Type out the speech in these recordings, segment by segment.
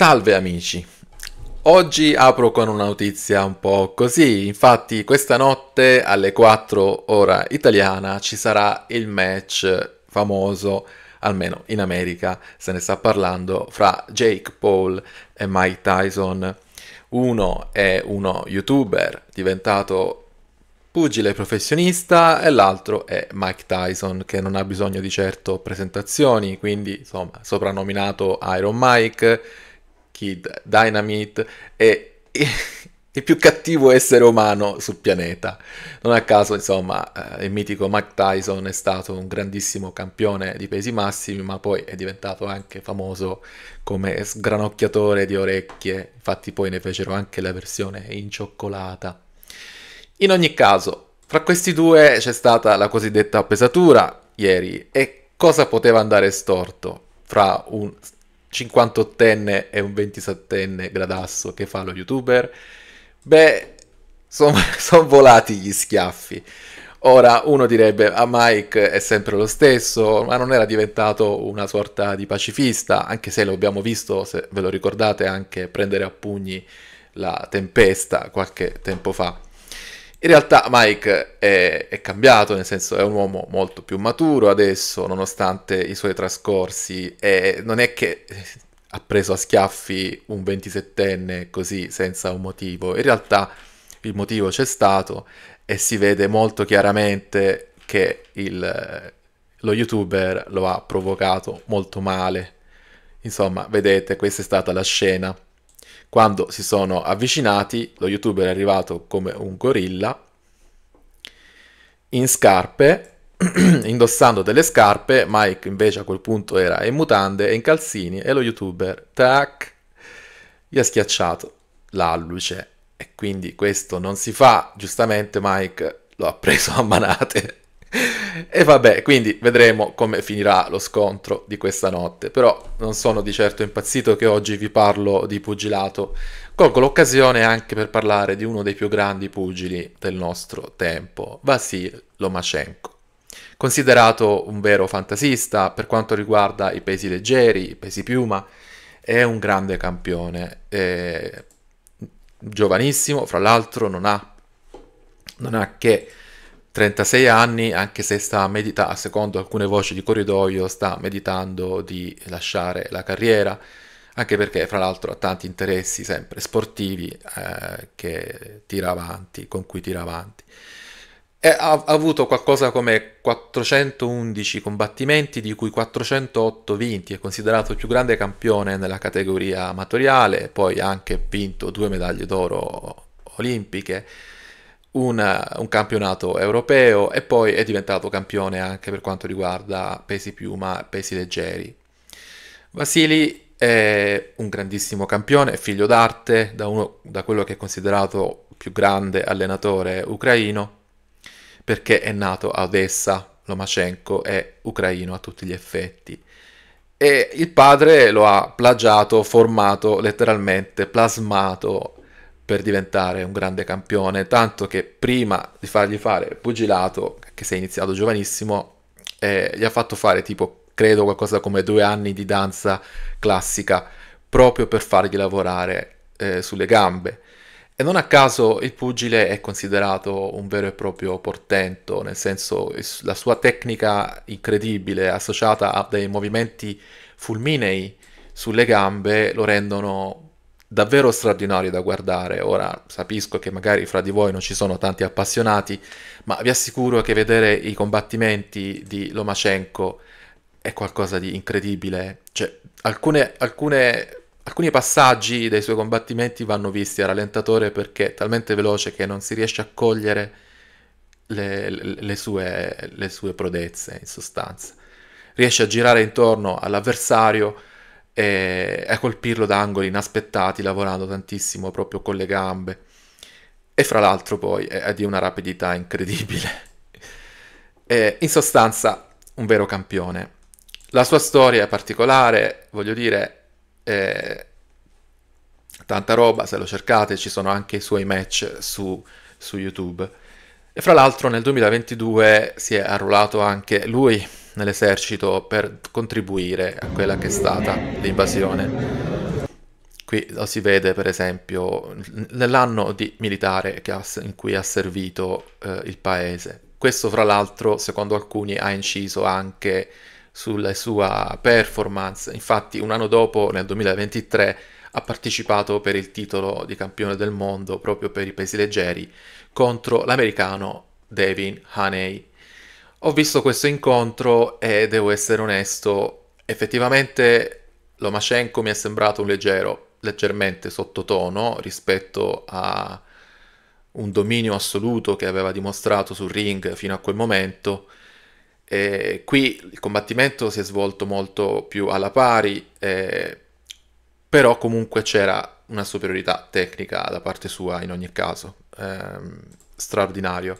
Salve amici, oggi apro con una notizia un po' così, infatti questa notte alle 4 ora italiana ci sarà il match famoso, almeno in America se ne sta parlando, fra Jake Paul e Mike Tyson. Uno è uno youtuber diventato pugile professionista e l'altro è Mike Tyson che non ha bisogno di certo presentazioni, quindi insomma soprannominato Iron Mike Kid, Dynamite è il più cattivo essere umano sul pianeta. Non a caso, insomma, eh, il mitico Mike Tyson è stato un grandissimo campione di pesi massimi, ma poi è diventato anche famoso come sgranocchiatore di orecchie. Infatti poi ne fecero anche la versione in cioccolata. In ogni caso, fra questi due c'è stata la cosiddetta pesatura ieri e cosa poteva andare storto fra un 58enne e un 27enne gradasso che fa lo youtuber? Beh, sono son volati gli schiaffi. Ora uno direbbe a ah, Mike è sempre lo stesso, ma non era diventato una sorta di pacifista, anche se lo abbiamo visto, se ve lo ricordate, anche prendere a pugni la tempesta qualche tempo fa. In realtà Mike è, è, cambiato, nel senso è un uomo molto più maturo adesso, nonostante i suoi trascorsi, e non è che ha preso a schiaffi un 27enne così senza un motivo, in realtà il motivo c'è stato e si vede molto chiaramente che il, lo youtuber lo ha provocato molto male. Insomma, vedete, questa è stata la scena quando si sono avvicinati, lo youtuber è arrivato come un gorilla, in scarpe, indossando delle scarpe, Mike invece a quel punto era in mutande e in calzini e lo youtuber, tac, gli ha schiacciato l'alluce. E quindi questo non si fa, giustamente Mike lo ha preso a manate e vabbè, quindi vedremo come finirà lo scontro di questa notte. Però non sono di certo impazzito che oggi vi parlo di pugilato. Colgo l'occasione anche per parlare di uno dei più grandi pugili del nostro tempo, Vasil Lomachenko. Considerato un vero fantasista per quanto riguarda i pesi leggeri, i pesi piuma, è un grande campione. È giovanissimo, fra l'altro non ha, non ha che 36 anni, anche se sta medita, secondo alcune voci di corridoio, sta meditando di lasciare la carriera, anche perché fra l'altro ha tanti interessi sempre sportivi eh, che tira avanti, con cui tira avanti. E ha, ha avuto qualcosa come 411 combattimenti, di cui 408 vinti, è considerato il più grande campione nella categoria amatoriale, poi ha anche vinto due medaglie d'oro olimpiche una, un campionato europeo e poi è diventato campione anche per quanto riguarda pesi piuma, pesi leggeri. Vasili è un grandissimo campione, figlio d'arte da, uno, da quello che è considerato più grande allenatore ucraino perché è nato a Odessa, Lomachenko è ucraino a tutti gli effetti. E il padre lo ha plagiato, formato, letteralmente plasmato per diventare un grande campione, tanto che prima di fargli fare pugilato, che si è iniziato giovanissimo, eh, gli ha fatto fare tipo, credo, qualcosa come due anni di danza classica, proprio per fargli lavorare eh, sulle gambe. E non a caso il pugile è considerato un vero e proprio portento, nel senso la sua tecnica incredibile associata a dei movimenti fulminei sulle gambe lo rendono davvero straordinario da guardare. Ora capisco che magari fra di voi non ci sono tanti appassionati, ma vi assicuro che vedere i combattimenti di Lomachenko è qualcosa di incredibile. Cioè, alcune, alcune, alcuni passaggi dei suoi combattimenti vanno visti a rallentatore perché è talmente veloce che non si riesce a cogliere le, le, sue, le sue prodezze, in sostanza. Riesce a girare intorno all'avversario e, a colpirlo da angoli inaspettati lavorando tantissimo proprio con le gambe. E fra l'altro poi è, di una rapidità incredibile. e, in sostanza un vero campione. La sua storia è particolare, voglio dire, eh, tanta roba, se lo cercate ci sono anche i suoi match su, su YouTube. E fra l'altro nel 2022 si è arruolato anche lui nell'esercito per contribuire a quella che è stata l'invasione. Qui lo si vede per esempio nell'anno di militare ha, in cui ha servito eh, il paese. Questo fra l'altro secondo alcuni ha inciso anche sulla sua performance, infatti un anno dopo nel 2023 ha partecipato per il titolo di campione del mondo proprio per i pesi leggeri contro l'americano Devin Haney ho visto questo incontro e devo essere onesto, effettivamente Lomachenko mi è sembrato un leggero, leggermente sottotono rispetto a un dominio assoluto che aveva dimostrato sul ring fino a quel momento. E qui il combattimento si è svolto molto più alla pari, eh, però comunque c'era una superiorità tecnica da parte sua in ogni caso, ehm, straordinario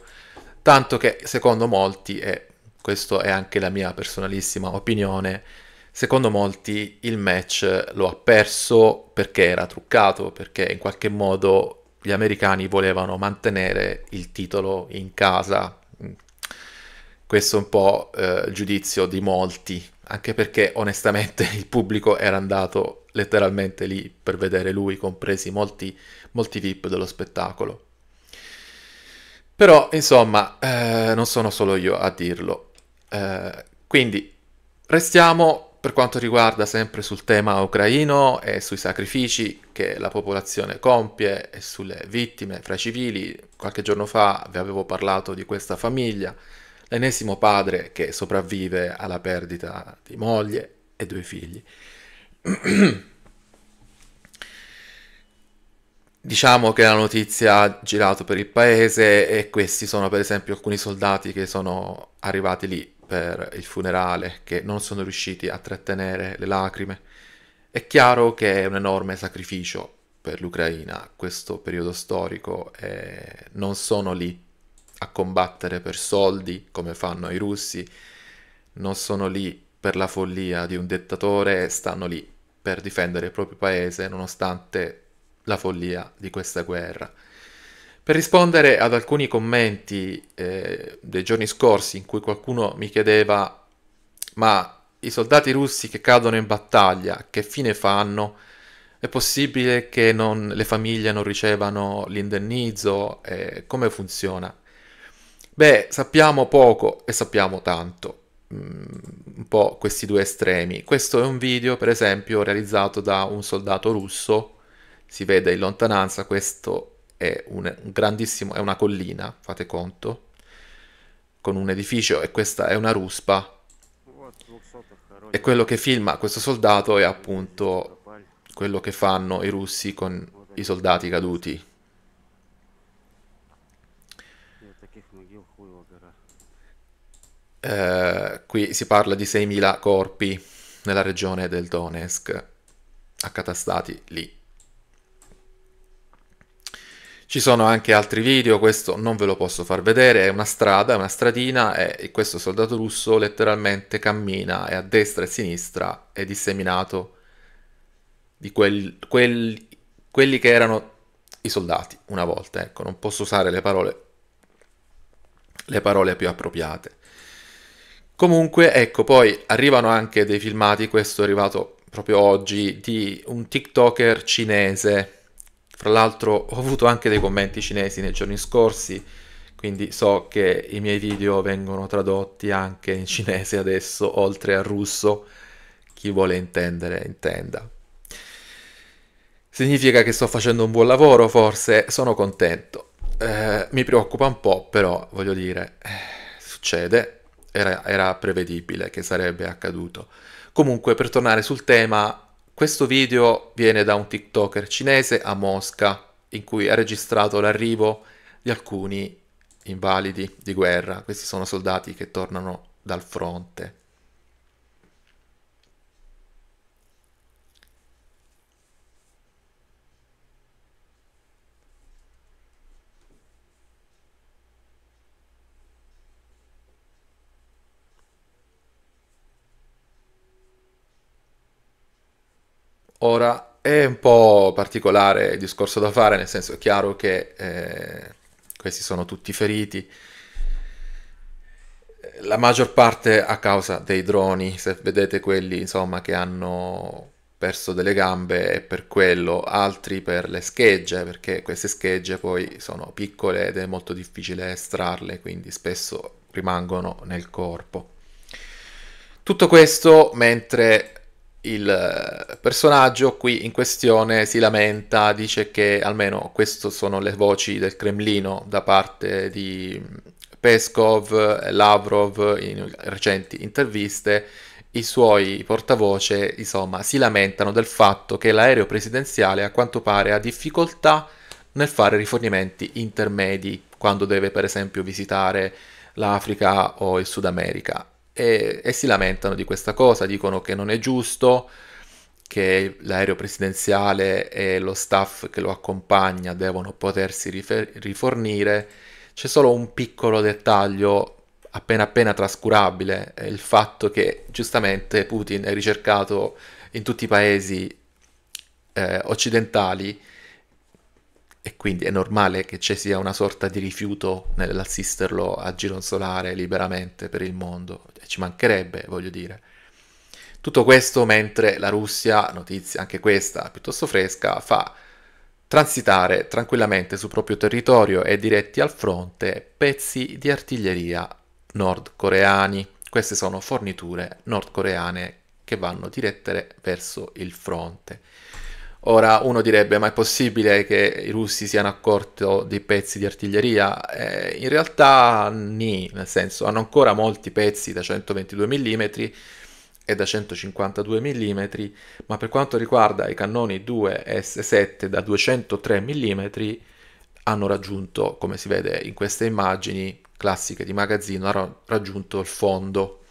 tanto che secondo molti, e questa è anche la mia personalissima opinione, secondo molti il match lo ha perso perché era truccato, perché in qualche modo gli americani volevano mantenere il titolo in casa. Questo è un po' eh, il giudizio di molti, anche perché onestamente il pubblico era andato letteralmente lì per vedere lui, compresi molti, molti VIP dello spettacolo. Però, insomma, eh, non sono solo io a dirlo. Eh, quindi, restiamo per quanto riguarda sempre sul tema ucraino e sui sacrifici che la popolazione compie e sulle vittime fra i civili. Qualche giorno fa vi avevo parlato di questa famiglia, l'ennesimo padre che sopravvive alla perdita di moglie e due figli. Diciamo che la notizia ha girato per il paese e questi sono per esempio alcuni soldati che sono arrivati lì per il funerale, che non sono riusciti a trattenere le lacrime. È chiaro che è un enorme sacrificio per l'Ucraina questo periodo storico eh, non sono lì a combattere per soldi come fanno i russi, non sono lì per la follia di un dittatore, stanno lì per difendere il proprio paese nonostante la follia di questa guerra. Per rispondere ad alcuni commenti eh, dei giorni scorsi in cui qualcuno mi chiedeva ma i soldati russi che cadono in battaglia che fine fanno? È possibile che non, le famiglie non ricevano l'indennizzo? Eh, come funziona? Beh, sappiamo poco e sappiamo tanto, mm, un po' questi due estremi. Questo è un video, per esempio, realizzato da un soldato russo si vede in lontananza, questo è un, grandissimo, è una collina, fate conto, con un edificio e questa è una ruspa. E quello che filma questo soldato è appunto quello che fanno i russi con i soldati caduti. Eh, qui si parla di 6.000 corpi nella regione del Donetsk, accatastati lì. Ci sono anche altri video, questo non ve lo posso far vedere, è una strada, è una stradina e questo soldato russo letteralmente cammina e a destra e a sinistra è disseminato di quel, quel, quelli che erano i soldati una volta, ecco, non posso usare le parole, le parole più appropriate. Comunque, ecco, poi arrivano anche dei filmati, questo è arrivato proprio oggi, di un TikToker cinese fra l'altro ho avuto anche dei commenti cinesi nei giorni scorsi, quindi so che i miei video vengono tradotti anche in cinese adesso, oltre al russo, chi vuole intendere intenda. Significa che sto facendo un buon lavoro, forse sono contento. Eh, mi preoccupa un po', però voglio dire, eh, succede, era, era prevedibile che sarebbe accaduto. Comunque, per tornare sul tema, questo video viene da un TikToker cinese a Mosca in cui ha registrato l'arrivo di alcuni invalidi di guerra. Questi sono soldati che tornano dal fronte. Ora è un po' particolare il discorso da fare, nel senso è chiaro che eh, questi sono tutti feriti, la maggior parte a causa dei droni, se vedete quelli insomma che hanno perso delle gambe è per quello, altri per le schegge, perché queste schegge poi sono piccole ed è molto difficile estrarle, quindi spesso rimangono nel corpo. Tutto questo mentre il eh, personaggio qui in questione si lamenta, dice che almeno queste sono le voci del Cremlino da parte di mm, Peskov Lavrov in recenti interviste, i suoi portavoce insomma si lamentano del fatto che l'aereo presidenziale a quanto pare ha difficoltà nel fare rifornimenti intermedi quando deve per esempio visitare l'Africa o il Sud America e, e si lamentano di questa cosa, dicono che non è giusto, che l'aereo presidenziale e lo staff che lo accompagna devono potersi rifer- rifornire. C'è solo un piccolo dettaglio appena appena trascurabile, è il fatto che giustamente Putin è ricercato in tutti i paesi eh, occidentali e quindi è normale che ci sia una sorta di rifiuto nell'assisterlo a gironzolare liberamente per il mondo, ci mancherebbe, voglio dire. Tutto questo mentre la Russia, notizia anche questa piuttosto fresca, fa transitare tranquillamente sul proprio territorio e diretti al fronte pezzi di artiglieria nordcoreani. Queste sono forniture nordcoreane che vanno dirette verso il fronte. Ora uno direbbe ma è possibile che i russi siano accorti dei pezzi di artiglieria? Eh, in realtà ni, nel senso hanno ancora molti pezzi da 122 mm e da 152 mm, ma per quanto riguarda i cannoni 2S7 da 203 mm hanno raggiunto, come si vede in queste immagini classiche di magazzino, hanno raggiunto il fondo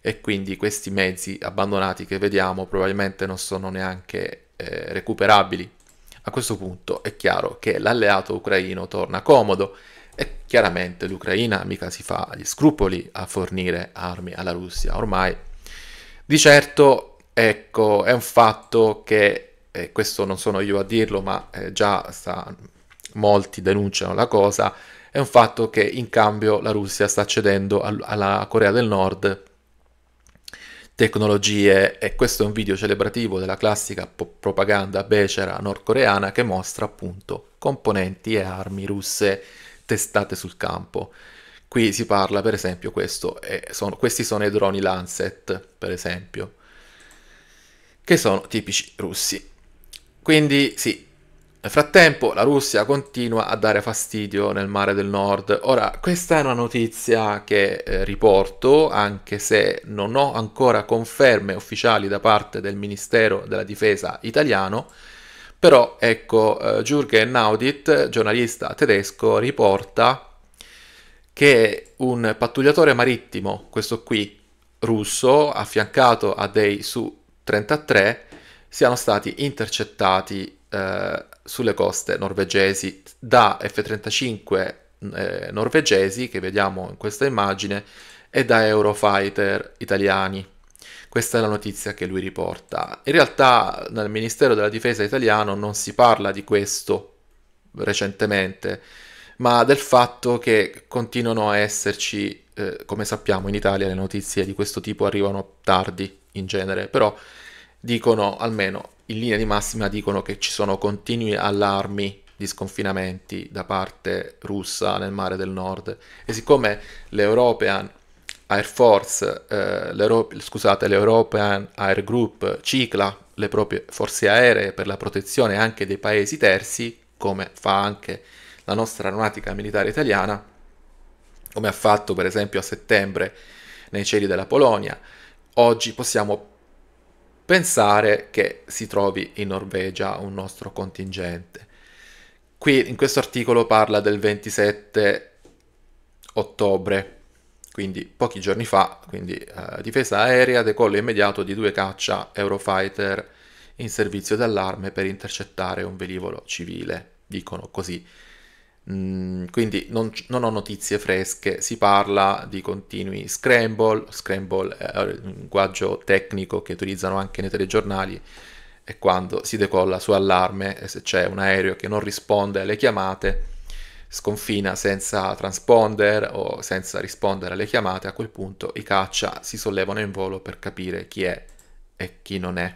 e quindi questi mezzi abbandonati che vediamo probabilmente non sono neanche eh, recuperabili. A questo punto è chiaro che l'alleato ucraino torna comodo e chiaramente l'Ucraina mica si fa gli scrupoli a fornire armi alla Russia ormai. Di certo, ecco, è un fatto che, eh, questo non sono io a dirlo, ma eh, già sta, molti denunciano la cosa, è un fatto che in cambio la Russia sta cedendo al, alla Corea del Nord tecnologie e questo è un video celebrativo della classica po- propaganda becera nordcoreana che mostra appunto componenti e armi russe testate sul campo. Qui si parla per esempio questo, sono, questi sono i droni Lancet per esempio, che sono tipici russi. Quindi sì, nel frattempo la Russia continua a dare fastidio nel mare del nord. Ora, questa è una notizia che eh, riporto, anche se non ho ancora conferme ufficiali da parte del Ministero della Difesa italiano, però ecco, eh, Jürgen Naudit, giornalista tedesco, riporta che un pattugliatore marittimo, questo qui, russo, affiancato a dei Su-33, siano stati intercettati eh, sulle coste norvegesi da F-35 eh, norvegesi che vediamo in questa immagine e da Eurofighter italiani. Questa è la notizia che lui riporta. In realtà nel Ministero della Difesa italiano non si parla di questo recentemente, ma del fatto che continuano a esserci, eh, come sappiamo in Italia le notizie di questo tipo arrivano tardi in genere, però dicono, almeno in linea di massima, dicono che ci sono continui allarmi di sconfinamenti da parte russa nel mare del nord e siccome l'European Air Force, eh, scusate, l'European Air Group cicla le proprie forze aeree per la protezione anche dei paesi terzi, come fa anche la nostra aeronautica militare italiana, come ha fatto per esempio a settembre nei cieli della Polonia, oggi possiamo pensare che si trovi in Norvegia un nostro contingente. Qui in questo articolo parla del 27 ottobre, quindi pochi giorni fa, quindi eh, difesa aerea, decollo immediato di due caccia Eurofighter in servizio d'allarme per intercettare un velivolo civile, dicono così Mm, quindi non, non, ho notizie fresche, si parla di continui scramble, scramble è un linguaggio tecnico che utilizzano anche nei telegiornali e quando si decolla su allarme e se c'è un aereo che non risponde alle chiamate, sconfina senza transponder o senza rispondere alle chiamate, a quel punto i caccia si sollevano in volo per capire chi è e chi non è.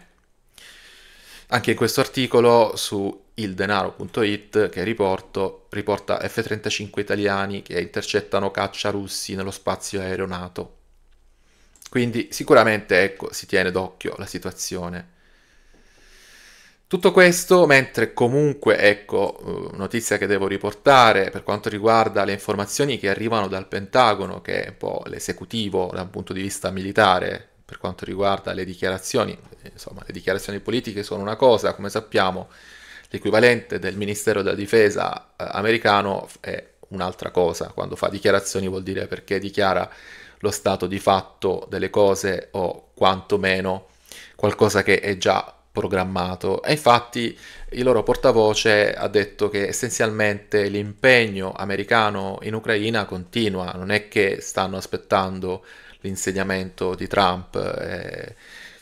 Anche in questo articolo su ildenaro.it che riporto, riporta F-35 italiani che intercettano caccia russi nello spazio aereo NATO. Quindi sicuramente ecco, si tiene d'occhio la situazione. Tutto questo mentre comunque, ecco, eh, notizia che devo riportare per quanto riguarda le informazioni che arrivano dal Pentagono, che è un po' l'esecutivo da un punto di vista militare, per quanto riguarda le dichiarazioni, insomma le dichiarazioni politiche sono una cosa, come sappiamo, l'equivalente del Ministero della Difesa eh, americano è un'altra cosa, quando fa dichiarazioni vuol dire perché dichiara lo stato di fatto delle cose o quantomeno qualcosa che è già programmato e infatti il loro portavoce ha detto che essenzialmente l'impegno americano in Ucraina continua, non è che stanno aspettando l'insediamento di Trump, eh,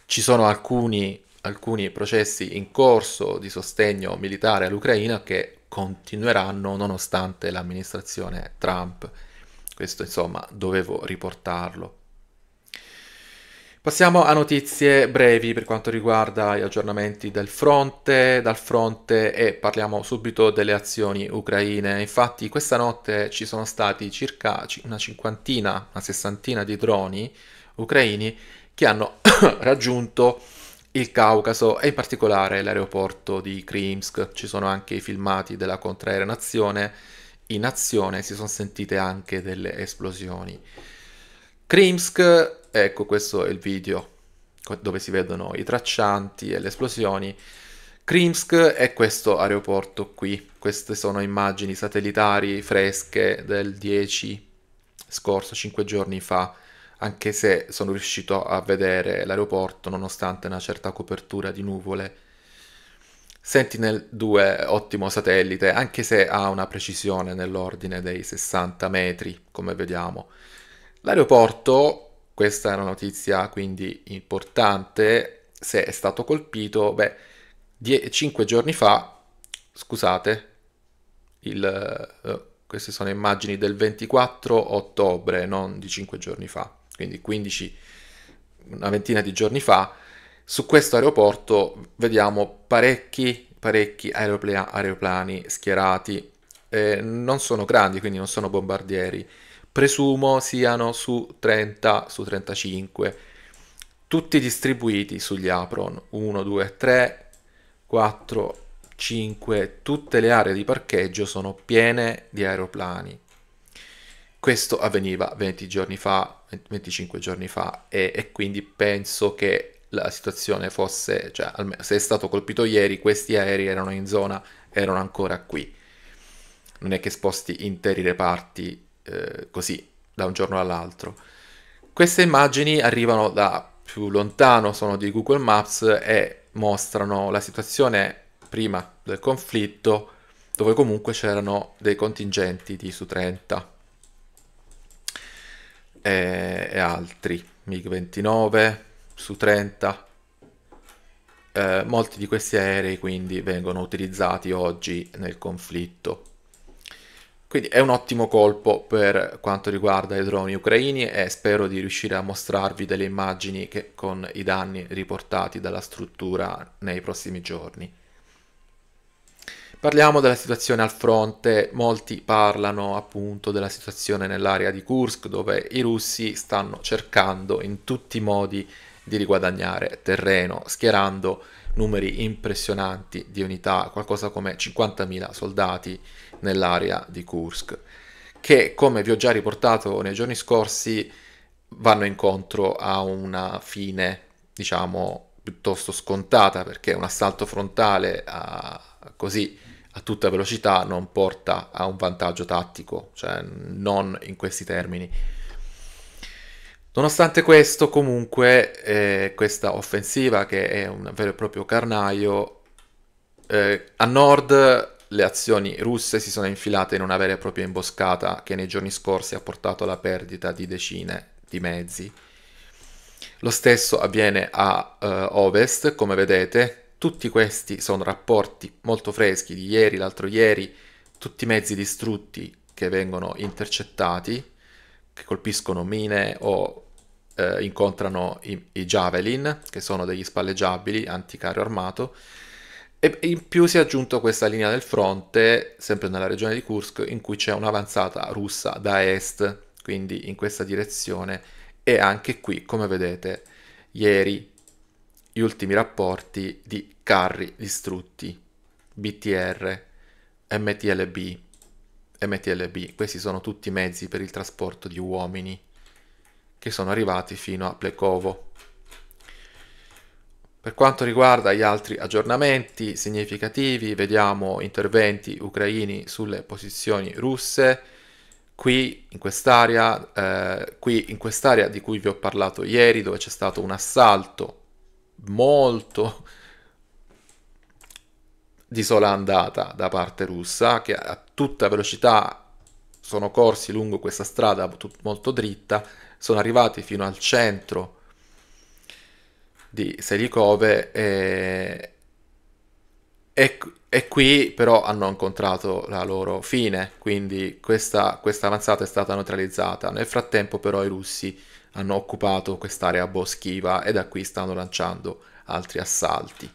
ci sono alcuni alcuni processi in corso di sostegno militare all'Ucraina che continueranno nonostante l'amministrazione Trump. Questo insomma dovevo riportarlo. Passiamo a notizie brevi per quanto riguarda gli aggiornamenti del fronte, dal fronte e parliamo subito delle azioni ucraine. Infatti questa notte ci sono stati circa una cinquantina, una sessantina di droni ucraini che hanno raggiunto il Caucaso e in particolare l'aeroporto di Krimsk. Ci sono anche i filmati della contraerenazione. In azione si sono sentite anche delle esplosioni. Krimsk, ecco questo è il video dove si vedono i traccianti e le esplosioni. Krimsk è questo aeroporto qui. Queste sono immagini satellitari fresche del 10 scorso, 5 giorni fa anche se sono riuscito a vedere l'aeroporto nonostante una certa copertura di nuvole. Sentinel 2, ottimo satellite, anche se ha una precisione nell'ordine dei 60 metri, come vediamo. L'aeroporto, questa è una notizia quindi importante, se è stato colpito, beh, 5 giorni fa, scusate, il, eh, queste sono immagini del 24 ottobre, non di 5 giorni fa quindi 15, una ventina di giorni fa, su questo aeroporto vediamo parecchi, parecchi aeropla- aeroplani schierati. Eh, non sono grandi, quindi non sono bombardieri. Presumo siano su 30, su 35, tutti distribuiti sugli apron 1, 2, 3, 4, 5. Tutte le aree di parcheggio sono piene di aeroplani. Questo avveniva 20 giorni fa 25 giorni fa e, e quindi penso che la situazione fosse, cioè se è stato colpito ieri, questi aerei erano in zona, erano ancora qui. Non è che sposti interi reparti eh, così da un giorno all'altro. Queste immagini arrivano da più lontano, sono di Google Maps e mostrano la situazione prima del conflitto dove comunque c'erano dei contingenti di su 30 e, e altri, MiG 29 su 30. Eh, molti di questi aerei quindi vengono utilizzati oggi nel conflitto. Quindi è un ottimo colpo per quanto riguarda i droni ucraini e spero di riuscire a mostrarvi delle immagini che, con i danni riportati dalla struttura nei prossimi giorni. Parliamo della situazione al fronte, molti parlano appunto della situazione nell'area di Kursk dove i russi stanno cercando in tutti i modi di riguadagnare terreno, schierando numeri impressionanti di unità, qualcosa come 50.000 soldati nell'area di Kursk, che come vi ho già riportato nei giorni scorsi vanno incontro a una fine, diciamo, piuttosto scontata perché un assalto frontale a, così a tutta velocità non porta a un vantaggio tattico, cioè non in questi termini. Nonostante questo, comunque, eh, questa offensiva, che è un vero e proprio carnaio, eh, a nord le azioni russe si sono infilate in una vera e propria imboscata che nei giorni scorsi ha portato alla perdita di decine di mezzi. Lo stesso avviene a eh, ovest, come vedete, tutti questi sono rapporti molto freschi di ieri, l'altro ieri, tutti i mezzi distrutti che vengono intercettati, che colpiscono mine o eh, incontrano i, i, javelin, che sono degli spalleggiabili anticario armato, e in più si è aggiunto questa linea del fronte, sempre nella regione di Kursk, in cui c'è un'avanzata russa da est, quindi in questa direzione, e anche qui, come vedete, ieri gli ultimi rapporti di carri distrutti, BTR, MTLB, MTLB. Questi sono tutti mezzi per il trasporto di uomini che sono arrivati fino a Plekovo. Per quanto riguarda gli altri aggiornamenti significativi, vediamo interventi ucraini sulle posizioni russe. Qui in quest'area, eh, qui in quest'area di cui vi ho parlato ieri, dove c'è stato un assalto molto di sola andata da parte russa, che a tutta velocità sono corsi lungo questa strada molto dritta, sono arrivati fino al centro di Selikove e, e, e, qui però hanno incontrato la loro fine, quindi questa, questa avanzata è stata neutralizzata. Nel frattempo però i russi hanno occupato quest'area boschiva e da qui stanno lanciando altri assalti.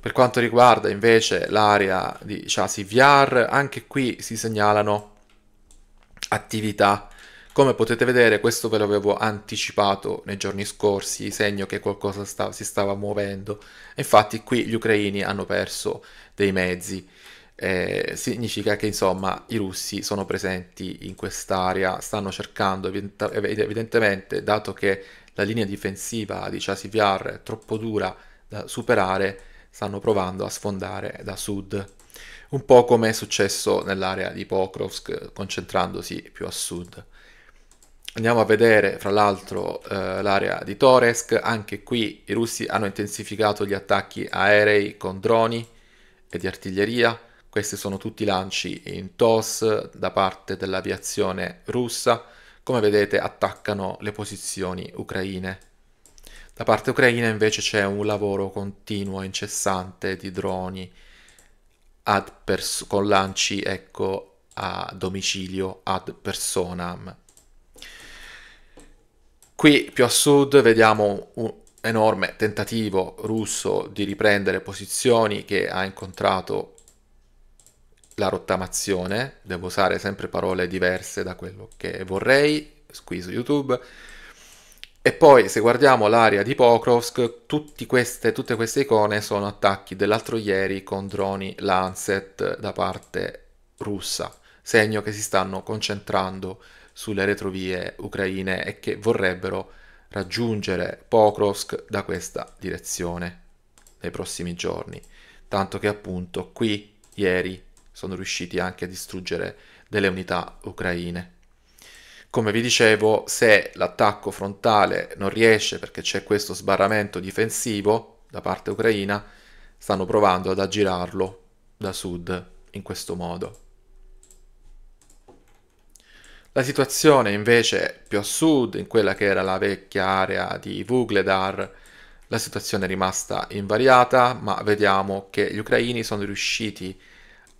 Per quanto riguarda invece l'area di Chasiviar, anche qui si segnalano attività. Come potete vedere, questo ve l'avevo anticipato nei giorni scorsi, segno che qualcosa sta, si stava muovendo. Infatti qui gli ucraini hanno perso dei mezzi eh, significa che insomma i russi sono presenti in quest'area, stanno cercando evidentemente, dato che la linea difensiva di Chasiviar è troppo dura da superare, stanno provando a sfondare da sud, un po' come è successo nell'area di Pokrovsk, concentrandosi più a sud. Andiamo a vedere fra l'altro eh, l'area di Toresk, anche qui i russi hanno intensificato gli attacchi aerei con droni e di artiglieria, questi sono tutti lanci in TOS da parte dell'aviazione russa. Come vedete attaccano le posizioni ucraine. Da parte ucraina invece c'è un lavoro continuo, incessante di droni pers- con lanci ecco, a domicilio ad personam. Qui più a sud vediamo un enorme tentativo russo di riprendere posizioni che ha incontrato la rottamazione, devo usare sempre parole diverse da quello che vorrei, qui su YouTube. E poi se guardiamo l'area di Pokrovsk, queste, tutte queste icone sono attacchi dell'altro ieri con droni Lancet da parte russa, segno che si stanno concentrando sulle retrovie ucraine e che vorrebbero raggiungere Pokrovsk da questa direzione nei prossimi giorni. Tanto che appunto qui ieri sono riusciti anche a distruggere delle unità ucraine. Come vi dicevo, se l'attacco frontale non riesce perché c'è questo sbarramento difensivo da parte ucraina, stanno provando ad aggirarlo da sud in questo modo. La situazione invece più a sud, in quella che era la vecchia area di Vugledar, la situazione è rimasta invariata, ma vediamo che gli ucraini sono riusciti a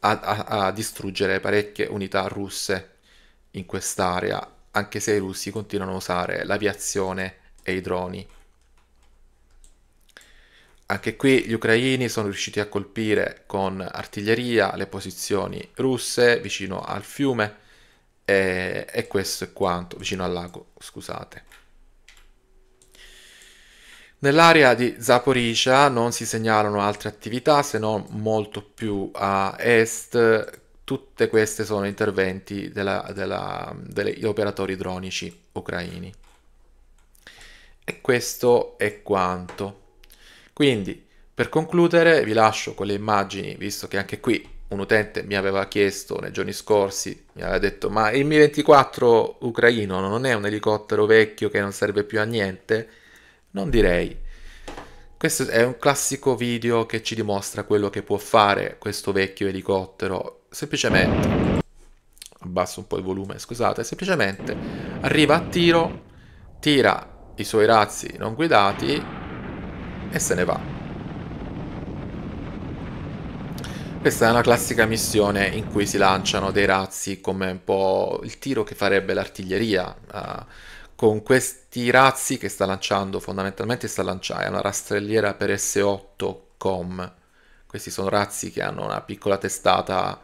a, a, a distruggere parecchie unità russe in quest'area, anche se i russi continuano a usare l'aviazione e i droni. Anche qui gli ucraini sono riusciti a colpire con artiglieria le posizioni russe vicino al fiume e, e questo è quanto, vicino al lago, scusate. Nell'area di Zaporizia non si segnalano altre attività se non molto più a est. Tutte queste sono interventi della, della, degli operatori dronici ucraini. E questo è quanto. Quindi, per concludere, vi lascio con le immagini, visto che anche qui un utente mi aveva chiesto nei giorni scorsi, mi aveva detto, ma il Mi-24 ucraino non è un elicottero vecchio che non serve più a niente? Non direi. Questo è un classico video che ci dimostra quello che può fare questo vecchio elicottero. Semplicemente, abbasso un po' il volume, scusate, semplicemente arriva a tiro, tira i suoi razzi non guidati e se ne va. Questa è una classica missione in cui si lanciano dei razzi come un po' il tiro che farebbe l'artiglieria. Uh, con questi razzi che sta lanciando, fondamentalmente sta lanciando, è una rastrelliera per s 8com Questi sono razzi che hanno una piccola testata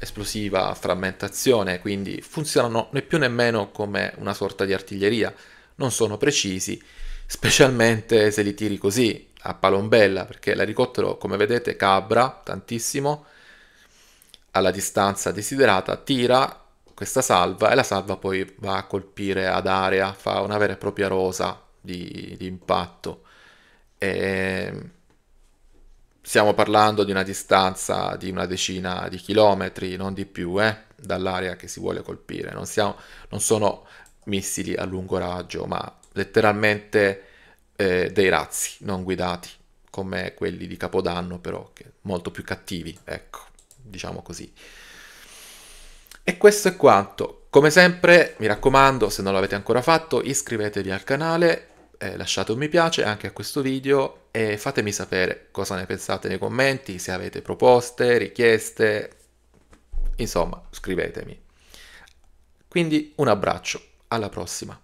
esplosiva a frammentazione, quindi funzionano né più né meno come una sorta di artiglieria, non sono precisi, specialmente se li tiri così a palombella, perché l'elicottero, come vedete, cabra tantissimo alla distanza desiderata, tira questa salva e la salva poi va a colpire ad area, fa una vera e propria rosa di, di impatto. E ehm, stiamo parlando di una distanza di una decina di chilometri, non di più, eh, dall'area che si vuole colpire. Non, siamo, non, sono missili a lungo raggio, ma letteralmente eh, dei razzi non guidati, come quelli di Capodanno però, che molto più cattivi, ecco, diciamo così. E questo è quanto. Come sempre, mi raccomando, se non l'avete ancora fatto, iscrivetevi al canale, eh, lasciate un mi piace anche a questo video e fatemi sapere cosa ne pensate nei commenti, se avete proposte, richieste, insomma, scrivetemi. Quindi un abbraccio, alla prossima.